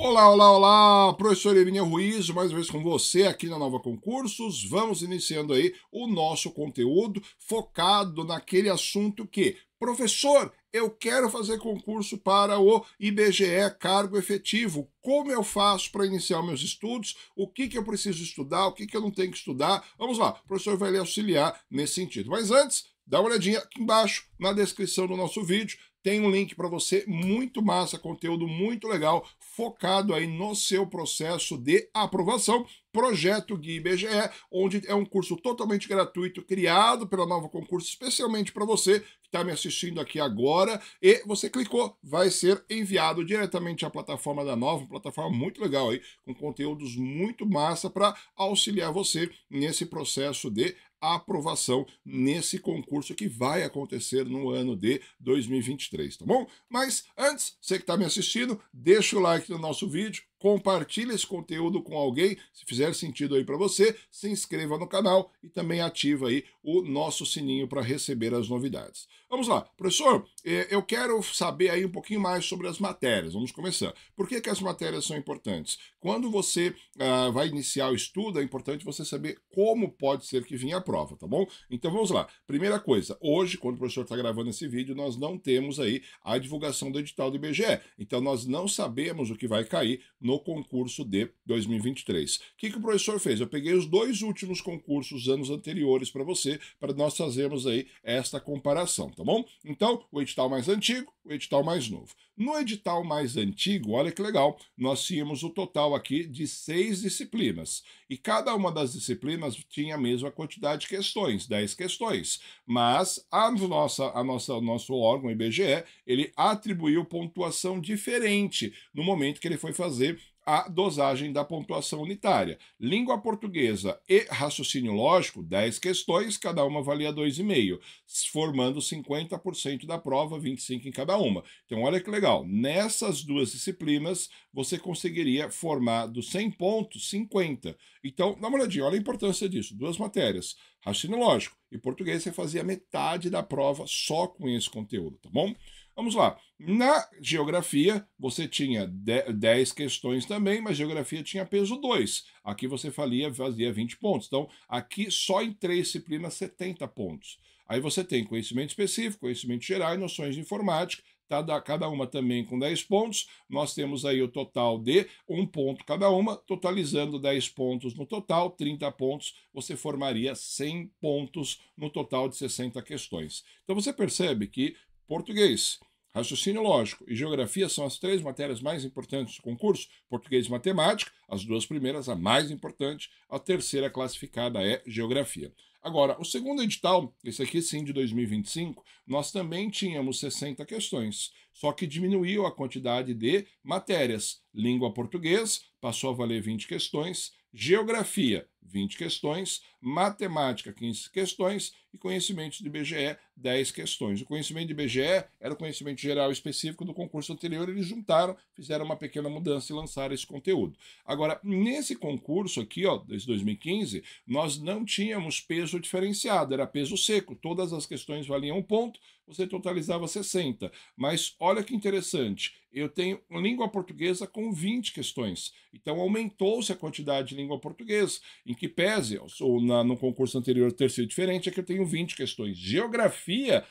Olá, olá, olá, professor Irinha Ruiz, mais uma vez com você aqui na Nova Concursos. Vamos iniciando aí o nosso conteúdo focado naquele assunto que, professor, eu quero fazer concurso para o IBGE Cargo Efetivo. Como eu faço para iniciar meus estudos? O que, que eu preciso estudar? O que, que eu não tenho que estudar? Vamos lá, o professor vai lhe auxiliar nesse sentido. Mas antes, dá uma olhadinha aqui embaixo na descrição do nosso vídeo tem um link para você muito massa, conteúdo muito legal, focado aí no seu processo de aprovação. Projeto Gui IBGE, onde é um curso totalmente gratuito, criado pela Nova Concurso, especialmente para você que está me assistindo aqui agora. E você clicou, vai ser enviado diretamente à plataforma da Nova, uma plataforma muito legal aí, com conteúdos muito massa para auxiliar você nesse processo de a aprovação nesse concurso que vai acontecer no ano de 2023, tá bom? Mas antes, você que está me assistindo, deixa o like no nosso vídeo, compartilhe esse conteúdo com alguém, se fizer sentido aí para você, se inscreva no canal e também ativa aí o nosso sininho para receber as novidades. Vamos lá, professor, é, eu quero saber aí um pouquinho mais sobre as matérias, vamos começar. Por que, que as matérias são importantes? Quando você ah, vai iniciar o estudo, é importante você saber como pode ser que vinha a prova, tá bom? Então vamos lá, primeira coisa, hoje, quando o professor está gravando esse vídeo, nós não temos aí a divulgação do edital do IBGE, então nós não sabemos o que vai cair no concurso de 2023. O que, que o professor fez? Eu peguei os dois últimos concursos anos anteriores para você, para nós fazermos aí esta comparação, tá bom? Então, o edital mais antigo, o edital mais novo. No edital mais antigo, olha que legal, nós tínhamos o total aqui de seis disciplinas. E cada uma das disciplinas tinha a mesma quantidade de questões, dez questões. Mas a nossa, a nossa, nosso órgão, IBGE, ele atribuiu pontuação diferente no momento que ele foi fazer a dosagem da pontuação unitária. Língua portuguesa e raciocínio lógico, 10 questões, cada uma valia 2,5, formando 50% da prova, 25 em cada uma. Então, olha que legal, nessas duas disciplinas você conseguiria formar dos 100 pontos 50. Então, dá uma olhadinha, olha a importância disso, duas matérias, raciocínio lógico e português, você fazia metade da prova só com esse conteúdo, tá bom? Vamos lá. Na geografia, você tinha 10 questões também, mas geografia tinha peso 2. Aqui você falia, fazia 20 pontos. Então, aqui só em três disciplinas, 70 pontos. Aí você tem conhecimento específico, conhecimento geral e noções de informática, cada uma também com 10 pontos. Nós temos aí o total de um ponto cada uma, totalizando 10 pontos no total, 30 pontos, você formaria 100 pontos no total de 60 questões. Então você percebe que português, Raciocínio lógico e geografia são as três matérias mais importantes do concurso: português e matemática, as duas primeiras, a mais importante, a terceira classificada é geografia. Agora, o segundo edital, esse aqui sim de 2025, nós também tínhamos 60 questões, só que diminuiu a quantidade de matérias. Língua portuguesa passou a valer 20 questões, geografia 20 questões, matemática, 15 questões e conhecimentos de BGE, 10 questões. O conhecimento de BGE era o conhecimento geral específico do concurso anterior, eles juntaram, fizeram uma pequena mudança e lançaram esse conteúdo. Agora, nesse concurso aqui, ó, desde 2015, nós não tínhamos peso diferenciado, era peso seco, todas as questões valiam um ponto, você totalizava 60. Mas olha que interessante, eu tenho língua portuguesa com 20 questões. Então aumentou-se a quantidade de língua portuguesa que pese, eu na, no concurso anterior ter sido diferente, é que eu tenho 20 questões. Geografia,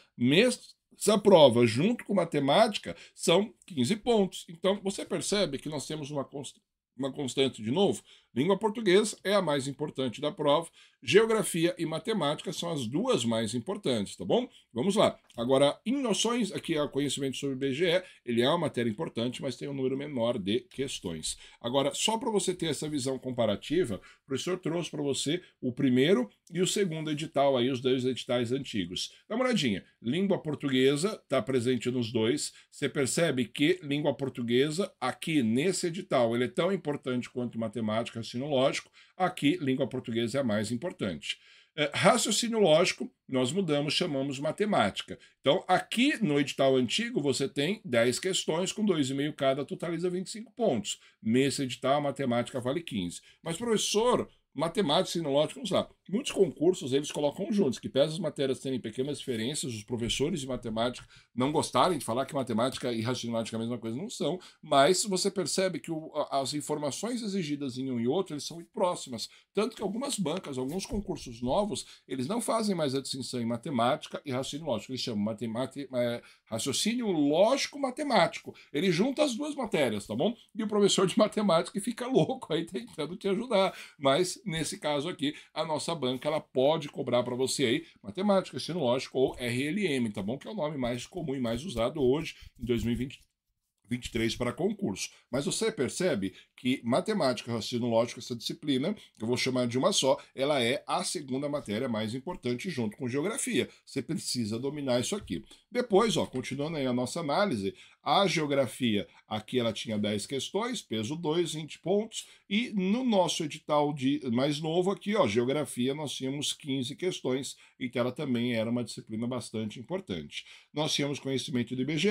essa prova, junto com matemática, são 15 pontos. Então, você percebe que nós temos uma, const uma constante de novo? Língua portuguesa é a mais importante da prova. Geografia e matemática são as duas mais importantes, tá bom? Vamos lá. Agora, em noções, aqui é o conhecimento sobre BGE. Ele é uma matéria importante, mas tem um número menor de questões. Agora, só para você ter essa visão comparativa, o professor trouxe para você o primeiro e o segundo edital, aí os dois editais antigos. Dá uma olhadinha. Língua portuguesa está presente nos dois. Você percebe que língua portuguesa, aqui nesse edital, ele é tão importante quanto matemática raciocínio lógico, aqui língua portuguesa é a mais importante. É, raciocínio lógico, nós mudamos, chamamos matemática. Então, aqui no edital antigo, você tem 10 questões, com 2,5 cada, totaliza 25 pontos. Nesse edital, a matemática vale 15. Mas, professor, matemática, raciocínio vamos lá muitos concursos eles colocam juntos, que pese as matérias terem pequenas diferenças, os professores de matemática não gostarem de falar que matemática e raciocínio é a mesma coisa, não são, mas você percebe que o, as informações exigidas em um e outro eles são próximas, tanto que algumas bancas, alguns concursos novos, eles não fazem mais a distinção em matemática e raciocínio lógico, eles chamam matemática, é, raciocínio lógico-matemático, ele junta as duas matérias, tá bom? E o professor de matemática fica louco aí tentando te ajudar, mas nesse caso aqui, a nossa banca ela pode cobrar para você aí matemática, ensino lógico ou RLM, tá bom? Que é o nome mais comum e mais usado hoje em 2023. para concurso. Mas você percebe que matemática, raciocínio lógico, essa disciplina, que eu vou chamar de uma só, ela é a segunda matéria mais importante junto com geografia. Você precisa dominar isso aqui. Depois, ó, continuando aí a nossa análise, a geografia, aqui ela tinha 10 questões, peso 2, 20 pontos, e no nosso edital de mais novo aqui, ó, geografia, nós tínhamos 15 questões, então ela também era uma disciplina bastante importante. Nós tínhamos conhecimento do IBGE,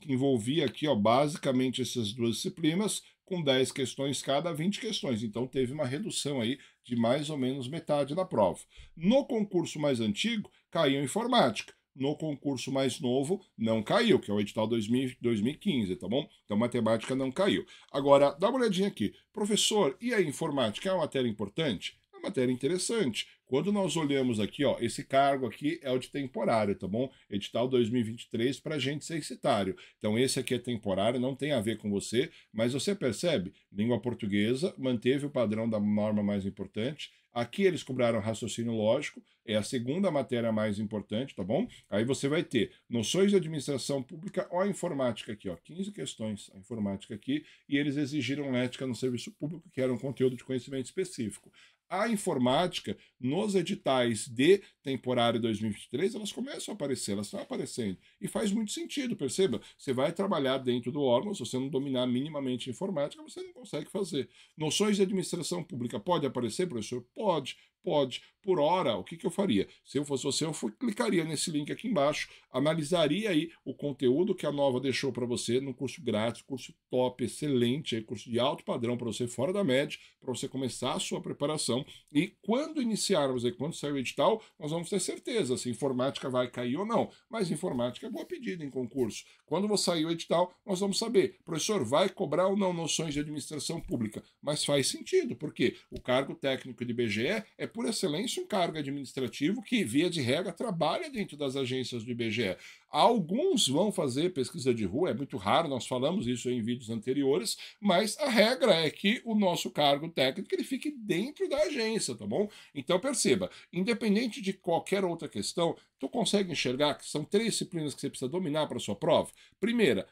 que envolvia aqui, ó, basicamente essas duas disciplinas, com 10 questões cada, 20 questões. Então teve uma redução aí de mais ou menos metade da prova. No concurso mais antigo, caiu informática. No concurso mais novo, não caiu, que é o edital 2000, 2015, tá bom? Então matemática não caiu. Agora, dá uma olhadinha aqui. Professor, e a informática é uma matéria importante? É uma matéria interessante quando nós olhamos aqui, ó, esse cargo aqui é o de temporário, tá bom? Edital 2023 para gente ser censitário. Então esse aqui é temporário, não tem a ver com você, mas você percebe, língua portuguesa manteve o padrão da norma mais importante. Aqui eles cobraram raciocínio lógico, é a segunda matéria mais importante, tá bom? Aí você vai ter noções de administração pública, ó a informática aqui, ó, 15 questões, a informática aqui, e eles exigiram ética no serviço público, que era um conteúdo de conhecimento específico a informática nos editais de temporário 2023, elas começam a aparecer, elas estão aparecendo. E faz muito sentido, perceba. Você vai trabalhar dentro do órgão, se você não dominar minimamente informática, você não consegue fazer. Noções de administração pública pode aparecer, professor? Pode. Pode. Por hora, o que, que eu faria? Se eu fosse você, eu clicaria nesse link aqui embaixo, analisaria aí o conteúdo que a Nova deixou para você no curso grátis, curso top, excelente, aí, curso de alto padrão para você, fora da média, para você começar a sua preparação. E quando iniciarmos, aí, quando sair o edital, nós vamos ter certeza se informática vai cair ou não. Mas informática é boa pedida em concurso. Quando vou sair o edital, nós vamos saber, professor, vai cobrar ou não noções de administração pública. Mas faz sentido, porque o cargo técnico de BGE é por excelência um cargo administrativo que, via de regra, trabalha dentro das agências do IBGE. Alguns vão fazer pesquisa de rua, é muito raro, nós falamos isso em vídeos anteriores, mas a regra é que o nosso cargo técnico ele fique dentro da agência, tá bom? Então perceba, independente de qualquer outra questão, tu consegue enxergar que são três disciplinas que você precisa dominar para sua prova? Primeira,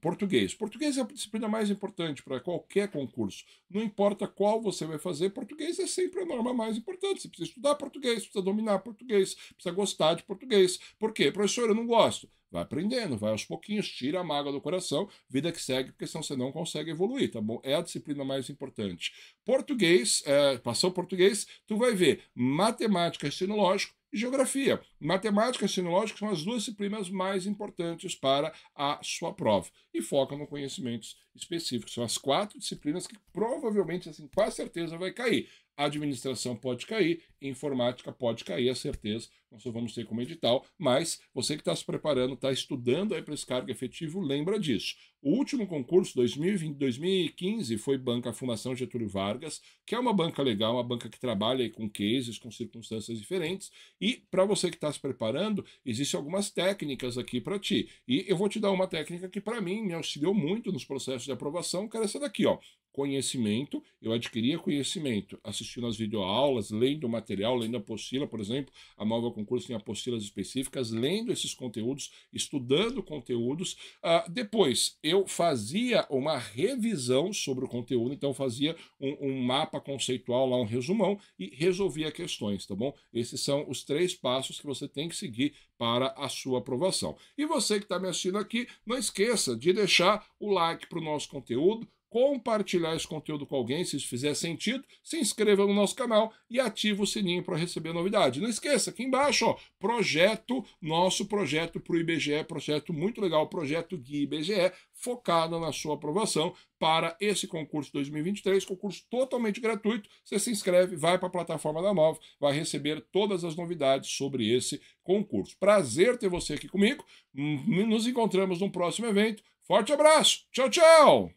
português. Português é a disciplina mais importante para qualquer concurso. Não importa qual você vai fazer, português é sempre a norma mais importante. Você precisa estudar português, precisa dominar português, precisa gostar de português. Por quê? Professor, eu não gosto. Vai aprendendo, vai aos pouquinhos, tira a mágoa do coração, vida que segue, porque senão você não consegue evoluir, tá bom? É a disciplina mais importante. Português, é, passou português, tu vai ver matemática, sinológico e geografia. Matemática e ensino são as duas disciplinas mais importantes para a sua prova e focam no conhecimento específico. São as quatro disciplinas que provavelmente, assim, com certeza vai cair a administração pode cair, informática pode cair, a é certeza, nós só vamos ter como edital, mas você que está se preparando, está estudando aí para esse cargo efetivo, lembra disso. O último concurso, 2020, 2015, foi Banca Fundação Getúlio Vargas, que é uma banca legal, uma banca que trabalha com cases, com circunstâncias diferentes. E para você que está se preparando, existem algumas técnicas aqui para ti. E eu vou te dar uma técnica que, para mim, me auxiliou muito nos processos de aprovação, que era essa daqui, ó conhecimento, eu adquiria conhecimento assistindo às videoaulas, lendo material, lendo apostila, por exemplo, a nova Concurso tem apostilas específicas, lendo esses conteúdos, estudando conteúdos. Uh, depois, eu fazia uma revisão sobre o conteúdo, então fazia um, um, mapa conceitual lá, um resumão, e resolvia questões, tá bom? Esses são os três passos que você tem que seguir para a sua aprovação. E você que está me assistindo aqui, não esqueça de deixar o like para o nosso conteúdo, compartilhar esse conteúdo com alguém, se isso fizer sentido, se inscreva no nosso canal e ative o sininho para receber novidade. Não esqueça, aqui embaixo, ó, projeto, nosso projeto para o IBGE, projeto muito legal, projeto Guia IBGE, focado na sua aprovação para esse concurso 2023, concurso totalmente gratuito. Você se inscreve, vai para a plataforma da Nova, vai receber todas as novidades sobre esse concurso. Prazer ter você aqui comigo. Hum, nos encontramos no próximo evento. Forte abraço. Tchau, tchau.